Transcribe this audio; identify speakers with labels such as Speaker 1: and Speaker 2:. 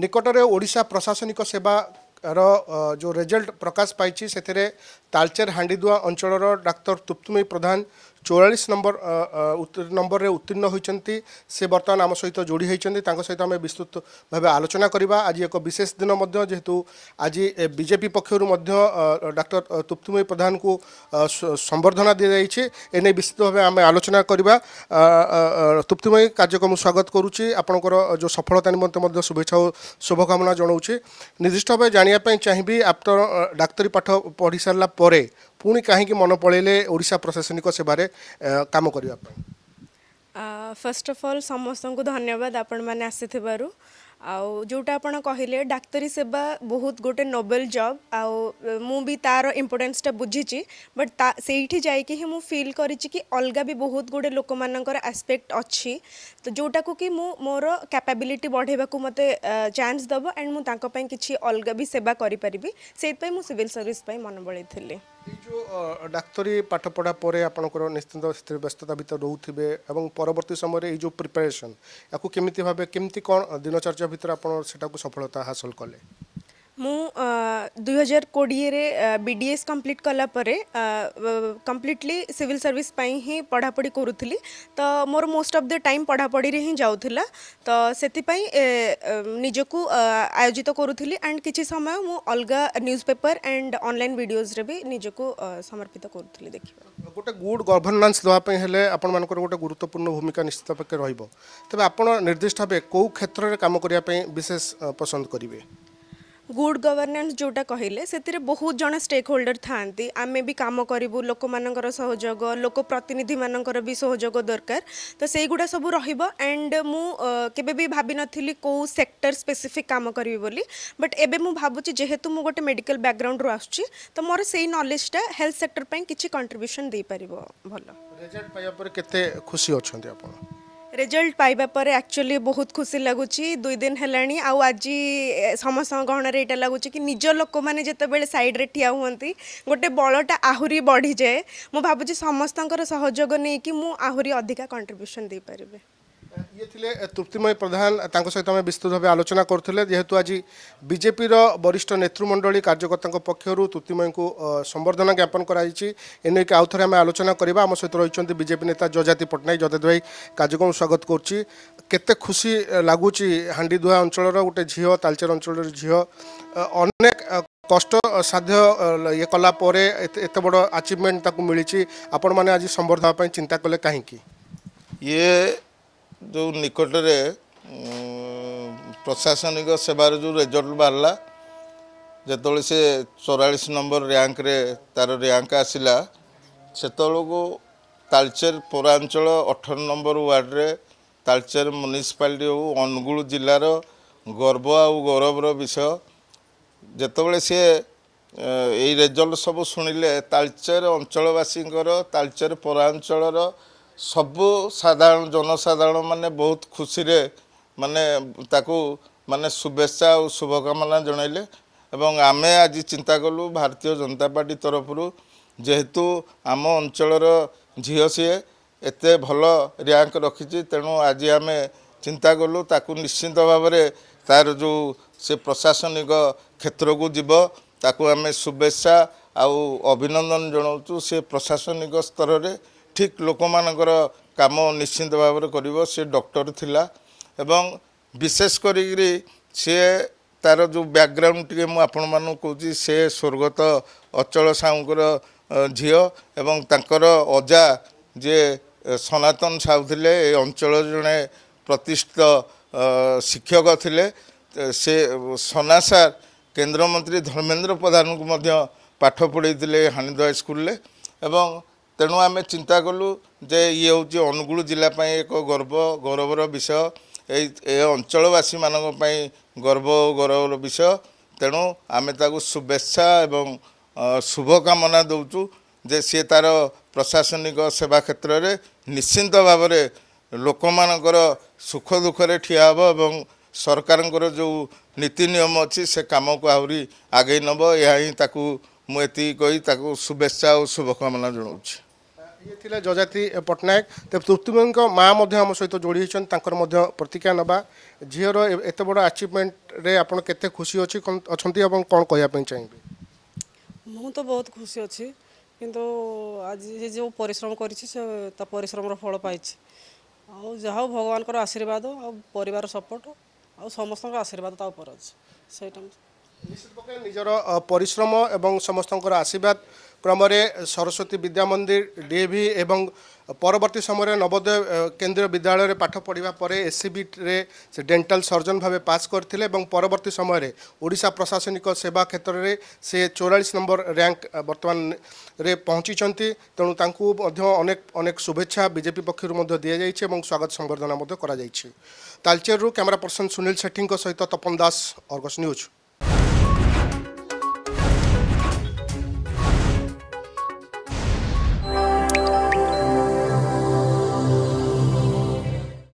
Speaker 1: ନିକଟରେ ଓଡ଼ିଶା ପ୍ରଶାସନିକ ସେବାର ଯେଉଁ ରେଜଲ୍ଟ ପ୍ରକାଶ ପାଇଛି ସେଥିରେ ତାଳଚେର ହାଣ୍ଡିଦୁଆ ଅଞ୍ଚଳର ଡାକ୍ତର ତୁପ୍ତୁମୀ ପ୍ରଧାନ চৌরাশ নম্বর নম্বরে উত্তীর্ণ হয়েছেন সে বর্তমান আম সহ যোড়ি হয়েছেন তাঁর সহ আমি বিস্তৃত ভাবে আলোচনা করা আজ এক বিশেষ দিন যেহেতু আজ বিজেপি পক্ষর ডাক্তার তুপ্তিময়ী প্রধান সম্বর্ধনা দিয়েছে এনে বিস্তৃত ভাবে আমি আলোচনা করা তুপ্তিময়ী কার্যক্রম স্বাগত করুছি আপনার যে সফলতা নিমন্তে শুভেচ্ছা ও শুভকামনা জনাওছি নির্দিষ্ট ভাবে জাঁয়া চাহিবি আপনার ডাক্তারি পাঠ পড়ি সারা পরে पुणी कहीं मन पड़े ओडा प्रशासनिक सेवार कम करने
Speaker 2: फर्स्ट अफ अल समस्त धन्यवाद आपथ्व आउ जोटा आप कहले डाक्तरी सेवा बहुत गोटे नोबेल जब आउ मु भी तार इम्पोर्टेन्सटा बुझी बट से जाक ही फिल कर अलग भी बहुत गुडे लोक मान आस्पेक्ट अच्छी तो जोटा को कि मोर कैपेबिलिटी बढ़ेगा मत चान्स दब एंड मुझे कि अलग भी सेवा करी से मुझे सिविल सर्विस मन बढ़ी
Speaker 1: ଏଇ ଯେଉଁ ଡାକ୍ତରୀ ପାଠ ପଢ଼ା ପରେ ଆପଣଙ୍କର ନିଶ୍ଚିନ୍ତ ସେଥିରେ ବ୍ୟସ୍ତତା ଭିତରେ ରହୁଥିବେ ଏବଂ ପରବର୍ତ୍ତୀ ସମୟରେ ଏଇ ଯେଉଁ ପ୍ରିପାରେସନ୍ ୟାକୁ କେମିତି ଭାବେ କେମିତି କ'ଣ ଦିନଚର୍ଯ୍ୟା ଭିତରେ ଆପଣ ସେଟାକୁ ସଫଳତା ହାସଲ କଲେ
Speaker 2: मु दुई हजार कोड़े बीडीएस कंप्लीट कला कंप्लीटली सिविल सर्विस ही पढ़ापढ़ी करूली तो मोर मोस्ट ऑफ द टाइम पढ़ापढ़ी हिं जाऊला तो से निजक आयोजित करूली एंड किसी समय अलग न्यूज पेपर एंड अनल भिडियोज भी निजक समर्पित करूँ देखिए
Speaker 1: गोटे गुड गवर्नान्स देखे आपर गोटे गुरुत्वपूर्ण भूमिका निश्चित पक्ष रेब आप निर्दिष्ट भाव कौ क्षेत्र में कम करने विशेष पसंद करेंगे
Speaker 2: गुड गवर्नेंस जोटा कहले से बहुत जन स्टेक होल्डर था आम भी कम करूँ लोक मान लोक प्रतिनिधि मानक भी सहयोग दरकार तो से गुड़ा सब रंड मुझे भावि नी कौ सेक्टर स्पेसीफिक कम करी बट ए भावुँ जेहेतु मुझे गोटे मेडिकल बैकग्राउंड रू आसुच्ची तो मोर से ही नलेजटा हेल्थ सेक्टर पर किसी कंट्रब्यूसन दे पार भल
Speaker 1: रेजल्ट खुशी अच्छा
Speaker 2: ରେଜଲ୍ଟ ପାଇବା ପରେ ଆକ୍ଚୁଆଲି ବହୁତ ଖୁସି ଲାଗୁଛି ଦୁଇ ଦିନ ହେଲାଣି ଆଉ ଆଜି ସମସ୍ତଙ୍କ ଗହଣରେ ଏଇଟା ଲାଗୁଛି କି ନିଜ ଲୋକମାନେ ଯେତେବେଳେ ସାଇଡ଼ରେ ଠିଆ ହୁଅନ୍ତି ଗୋଟେ ବଳଟା ଆହୁରି ବଢ଼ିଯାଏ ମୁଁ ଭାବୁଛି ସମସ୍ତଙ୍କର ସହଯୋଗ ନେଇକି ମୁଁ ଆହୁରି ଅଧିକା କଣ୍ଟ୍ରିବ୍ୟୁସନ୍ ଦେଇପାରିବି
Speaker 1: ଇଏ ଥିଲେ ତୃପ୍ତିମୟୀ ପ୍ରଧାନ ତାଙ୍କ ସହିତ ଆମେ ବିସ୍ତୃତ ଭାବେ ଆଲୋଚନା କରୁଥିଲେ ଯେହେତୁ ଆଜି ବିଜେପିର ବରିଷ୍ଠ ନେତୃମଣ୍ଡଳୀ କାର୍ଯ୍ୟକର୍ତ୍ତାଙ୍କ ପକ୍ଷରୁ ତୃପ୍ତିମୟୀଙ୍କୁ ସମ୍ବର୍ଦ୍ଧନା ଜ୍ଞାପନ କରାଯାଇଛି ଏନେଇକି ଆଉ ଥରେ ଆମେ ଆଲୋଚନା କରିବା ଆମ ସହିତ ରହିଛନ୍ତି ବିଜେପି ନେତା ଜଜାତି ପଟ୍ଟନାୟକ ଜଦେଦ ଭାଇ କାର୍ଯ୍ୟକ୍ରମ ସ୍ୱାଗତ କରୁଛି କେତେ ଖୁସି ଲାଗୁଛି ହାଣ୍ଡିଧୁଆ ଅଞ୍ଚଳର ଗୋଟେ ଝିଅ ତାଲଚେର ଅଞ୍ଚଳର ଝିଅ ଅନେକ কষ্ট সাধ্য ইয়ে কলা পরে এত বড় আচিভমেন্ট তাকে মিছি আপন মানে আজ সম্বর্ধনা চিন্তা কলে কী
Speaker 3: ইয়ে ଯେଉଁ ନିକଟରେ ପ୍ରଶାସନିକ ସେବାରେ ଯେଉଁ ରେଜଲ୍ଟ ବାହାରିଲା ଯେତେବେଳେ ସେ ଚଉରାଳିଶ ନମ୍ବର ରାଙ୍କରେ ତା'ର ରାଙ୍କ ଆସିଲା ସେତେବେଳକୁ ତାଳଚେର ପୌରାଞ୍ଚଳ ଅଠର ନମ୍ବର ୱାର୍ଡ଼ରେ ତାଳଚେର ମ୍ୟୁନିସିପାଲିଟି ହେଉ ଅନୁଗୁଳ ଜିଲ୍ଲାର ଗର୍ବ ଆଉ ଗୌରବର ବିଷୟ ଯେତେବେଳେ ସିଏ ଏଇ ରେଜଲ୍ଟ ସବୁ ଶୁଣିଲେ ତାଳଚେର ଅଞ୍ଚଳବାସୀଙ୍କର ତାଳଚେର ପୌରାଞ୍ଚଳର ସବୁ ସାଧାରଣ ଜନସାଧାରଣ ମାନେ ବହୁତ ଖୁସିରେ ମାନେ ତାକୁ ମାନେ ଶୁଭେଚ୍ଛା ଆଉ ଶୁଭକାମନା ଜଣାଇଲେ ଏବଂ ଆମେ ଆଜି ଚିନ୍ତା କଲୁ ଭାରତୀୟ ଜନତା ପାର୍ଟି ତରଫରୁ ଯେହେତୁ ଆମ ଅଞ୍ଚଳର ଝିଅ ସିଏ ଏତେ ଭଲ ରାଙ୍କ ରଖିଛି ତେଣୁ ଆଜି ଆମେ ଚିନ୍ତା କଲୁ ତାକୁ ନିଶ୍ଚିନ୍ତ ଭାବରେ ତା'ର ଯେଉଁ ସେ ପ୍ରଶାସନିକ କ୍ଷେତ୍ରକୁ ଯିବ ତାକୁ ଆମେ ଶୁଭେଚ୍ଛା ଆଉ ଅଭିନନ୍ଦନ ଜଣାଉଛୁ ସେ ପ୍ରଶାସନିକ ସ୍ତରରେ ଠିକ୍ ଲୋକମାନଙ୍କର କାମ ନିଶ୍ଚିନ୍ତ ଭାବରେ କରିବ ସିଏ ଡକ୍ଟର ଥିଲା ଏବଂ ବିଶେଷ କରିକିରି ସିଏ ତାର ଯେଉଁ ବ୍ୟାକ୍ଗ୍ରାଉଣ୍ଡ ଟିକେ ମୁଁ ଆପଣମାନଙ୍କୁ କହୁଛି ସେ ସ୍ୱର୍ଗତ ଅଚଳ ସାହୁଙ୍କର ଝିଅ ଏବଂ ତାଙ୍କର ଅଜା ଯିଏ ସନାତନ ସାହୁ ଥିଲେ ଏ ଅଞ୍ଚଳ ଜଣେ ପ୍ରତିଷ୍ଠିତ ଶିକ୍ଷକ ଥିଲେ ସେ ସନା ସାର୍ କେନ୍ଦ୍ରମନ୍ତ୍ରୀ ଧର୍ମେନ୍ଦ୍ର ପ୍ରଧାନଙ୍କୁ ମଧ୍ୟ ପାଠ ପଢ଼ାଇଥିଲେ ହାଣିଦ ହାଇସ୍କୁଲରେ ଏବଂ ତେଣୁ ଆମେ ଚିନ୍ତା କଲୁ ଯେ ଇଏ ହେଉଛି ଅନୁଗୁଳ ଜିଲ୍ଲା ପାଇଁ ଏକ ଗର୍ବ ଗୌରବର ବିଷୟ ଏଇ ଏ ଅଞ୍ଚଳବାସୀମାନଙ୍କ ପାଇଁ ଗର୍ବ ଓ ଗୌରବର ବିଷୟ ତେଣୁ ଆମେ ତାକୁ ଶୁଭେଚ୍ଛା ଏବଂ ଶୁଭକାମନା ଦେଉଛୁ ଯେ ସିଏ ତା'ର ପ୍ରଶାସନିକ ସେବା କ୍ଷେତ୍ରରେ ନିଶ୍ଚିନ୍ତ ଭାବରେ ଲୋକମାନଙ୍କର ସୁଖ ଦୁଃଖରେ ଠିଆ ହେବ ଏବଂ ସରକାରଙ୍କର ଯେଉଁ ନୀତି ନିୟମ ଅଛି ସେ କାମକୁ ଆହୁରି ଆଗେଇ ନେବ ଏହା ହିଁ ତାକୁ ମୁଁ ଏତିକି କହି ତାକୁ ଶୁଭେଚ୍ଛା ଓ ଶୁଭକାମନା ଜଣାଉଛି
Speaker 1: ଇଏ ଥିଲେ ଯଜାତି ପଟ୍ଟନାୟକ ତେବେ ତୃପ୍ତିମୟୀଙ୍କ ମା ମଧ୍ୟ ଆମ ସହିତ ଯୋଡ଼ି ହୋଇଛନ୍ତି ତାଙ୍କର ମଧ୍ୟ ପ୍ରତିକ୍ରିୟା ନେବା ଝିଅର ଏତେ ବଡ଼ ଆଚିଭମେଣ୍ଟରେ ଆପଣ କେତେ ଖୁସି ଅଛି ଅଛନ୍ତି ଏବଂ କ'ଣ କହିବା ପାଇଁ ଚାହିଁବେ
Speaker 2: ମୁଁ ତ ବହୁତ ଖୁସି ଅଛି କିନ୍ତୁ ଆଜି ଯେଉଁ ପରିଶ୍ରମ କରିଛି ସେ ତା ପରିଶ୍ରମର ଫଳ ପାଇଛି ଆଉ ଯାହା ହଉ ଭଗବାନଙ୍କର ଆଶୀର୍ବାଦ ଆଉ ପରିବାର ସପୋର୍ଟ ଆଉ ସମସ୍ତଙ୍କର ଆଶୀର୍ବାଦ ତା ଉପରେ ଅଛି ସେଇଟା
Speaker 1: ନିଜର ପରିଶ୍ରମ ଏବଂ ସମସ୍ତଙ୍କର ଆଶୀର୍ବାଦ କ୍ରମରେ Saraswati Vidyamandir D A V ଏବଂ ପରବର୍ତ୍ତୀ ସମୟରେ ନବୋଦୟ କେନ୍ଦ୍ରୀୟ ବିଦ୍ୟାଳୟରେ ପାଠ ପଢ଼ିବା ପରେ ଏସ୍ସିବିରେ ସେ ଡେଣ୍ଟାଲ ସର୍ଜନ ଭାବେ ପାସ୍ କରିଥିଲେ ଏବଂ ପରବର୍ତ୍ତୀ ସମୟରେ ଓଡ଼ିଶା ପ୍ରଶାସନିକ ସେବା କ୍ଷେତ୍ରରେ ସେ ଚଉରାଳିଶ ନମ୍ବର ରାଙ୍କ ବର୍ତ୍ତମାନରେ ପହଞ୍ଚିଛନ୍ତି ତେଣୁ ତାଙ୍କୁ ମଧ୍ୟ ଅନେକ ଅନେକ ଶୁଭେଚ୍ଛା ବିଜେପି ପକ୍ଷରୁ ମଧ୍ୟ ଦିଆଯାଇଛି ଏବଂ ସ୍ୱାଗତ ସମ୍ବର୍ଦ୍ଧନା ମଧ୍ୟ କରାଯାଇଛି ତାଲଚେରରୁ କ୍ୟାମେରା ପର୍ସନ ସୁନୀଲ ସେଠୀଙ୍କ ସହିତ ତପନ ଦାସ ଅର୍ଗସ ନ୍ୟୁଜ୍